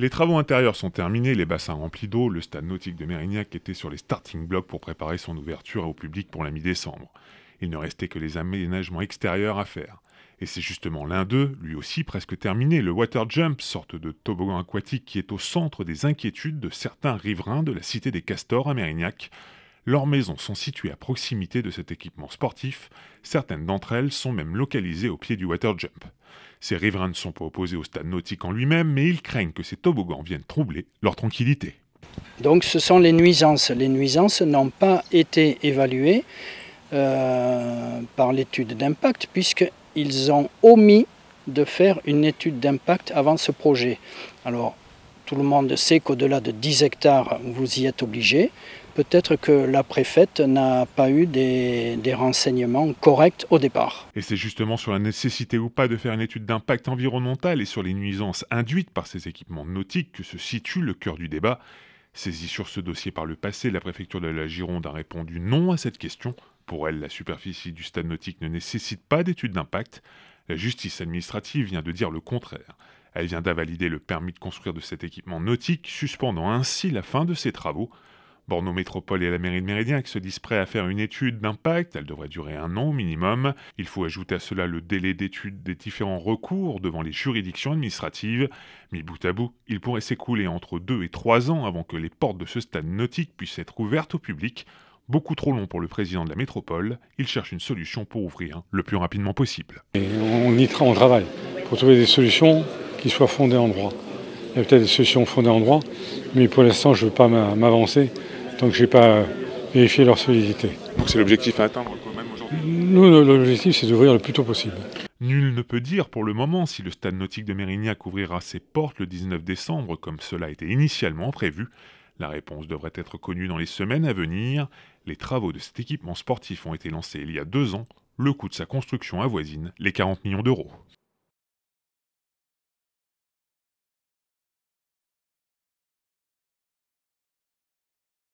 Les travaux intérieurs sont terminés, les bassins remplis d'eau, le stade nautique de Mérignac était sur les starting blocks pour préparer son ouverture au public pour la mi-décembre. Il ne restait que les aménagements extérieurs à faire. Et c'est justement l'un d'eux, lui aussi presque terminé, le water jump, sorte de toboggan aquatique qui est au centre des inquiétudes de certains riverains de la cité des Castors à Mérignac, leurs maisons sont situées à proximité de cet équipement sportif, certaines d'entre elles sont même localisées au pied du water jump. Ces riverains ne sont pas opposés au stade nautique en lui-même, mais ils craignent que ces toboggans viennent troubler leur tranquillité. Donc ce sont les nuisances. Les nuisances n'ont pas été évaluées euh, par l'étude d'impact puisqu'ils ont omis de faire une étude d'impact avant ce projet. Alors tout le monde sait qu'au-delà de 10 hectares, vous y êtes obligé. Peut-être que la préfète n'a pas eu des, renseignements corrects au départ. Et c'est justement sur la nécessité ou pas de faire une étude d'impact environnemental et sur les nuisances induites par ces équipements nautiques que se situe le cœur du débat. Saisie sur ce dossier par le passé, la préfecture de la Gironde a répondu non à cette question. Pour elle, la superficie du stade nautique ne nécessite pas d'étude d'impact. La justice administrative vient de dire le contraire. Elle vient d'invalider le permis de construire de cet équipement nautique, suspendant ainsi la fin de ses travaux. Bordeaux Métropole et la mairie de Méridien qui se disent prêts à faire une étude d'impact, elle devrait durer un an minimum. Il faut ajouter à cela le délai d'étude des différents recours devant les juridictions administratives. Mais bout à bout, il pourrait s'écouler entre deux et trois ans avant que les portes de ce stade nautique puissent être ouvertes au public. Beaucoup trop long pour le président de la métropole, il cherche une solution pour ouvrir hein, le plus rapidement possible. on y travaille pour trouver des solutions qui soient fondées en droit. Il y a peut-être des solutions fondées en droit, mais pour l'instant, je ne veux pas m'avancer donc je n'ai pas vérifié leur solidité. Donc c'est l'objectif à atteindre quand même aujourd'hui Nous, l'objectif, c'est d'ouvrir le plus tôt possible. Nul ne peut dire pour le moment si le stade nautique de Mérignac ouvrira ses portes le 19 décembre comme cela était initialement prévu. La réponse devrait être connue dans les semaines à venir. Les travaux de cet équipement sportif ont été lancés il y a deux ans. Le coût de sa construction avoisine les 40 millions d'euros.